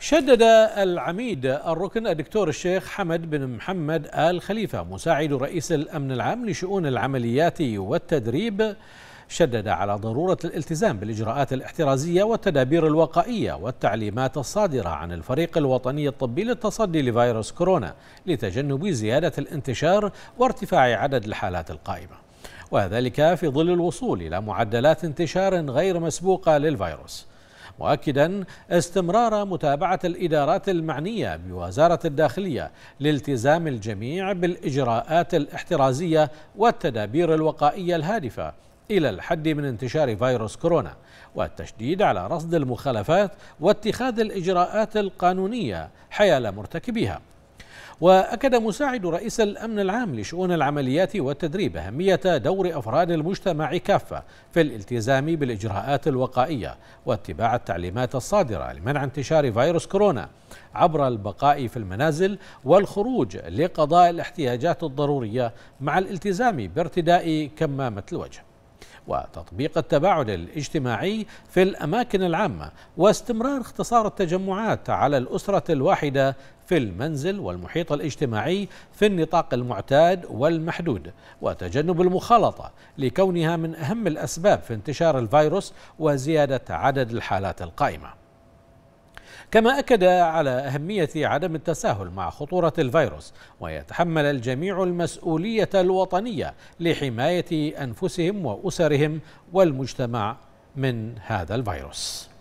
شدد العميد الركن الدكتور الشيخ حمد بن محمد آل خليفة مساعد رئيس الأمن العام لشؤون العمليات والتدريب شدد على ضرورة الالتزام بالإجراءات الاحترازية والتدابير الوقائية والتعليمات الصادرة عن الفريق الوطني الطبي للتصدي لفيروس كورونا لتجنب زيادة الانتشار وارتفاع عدد الحالات القائمة وذلك في ظل الوصول إلى معدلات انتشار غير مسبوقة للفيروس مؤكدا استمرار متابعة الإدارات المعنية بوزارة الداخلية لالتزام الجميع بالإجراءات الاحترازية والتدابير الوقائية الهادفة إلى الحد من انتشار فيروس كورونا والتشديد على رصد المخالفات واتخاذ الإجراءات القانونية حيال مرتكبيها وأكد مساعد رئيس الأمن العام لشؤون العمليات والتدريب أهمية دور أفراد المجتمع كافة في الالتزام بالإجراءات الوقائية واتباع التعليمات الصادرة لمنع انتشار فيروس كورونا عبر البقاء في المنازل والخروج لقضاء الاحتياجات الضرورية مع الالتزام بارتداء كمامة الوجه وتطبيق التباعد الاجتماعي في الأماكن العامة واستمرار اختصار التجمعات على الأسرة الواحدة في المنزل والمحيط الاجتماعي في النطاق المعتاد والمحدود وتجنب المخالطة لكونها من أهم الأسباب في انتشار الفيروس وزيادة عدد الحالات القائمة كما أكد على أهمية عدم التساهل مع خطورة الفيروس ويتحمل الجميع المسؤولية الوطنية لحماية أنفسهم وأسرهم والمجتمع من هذا الفيروس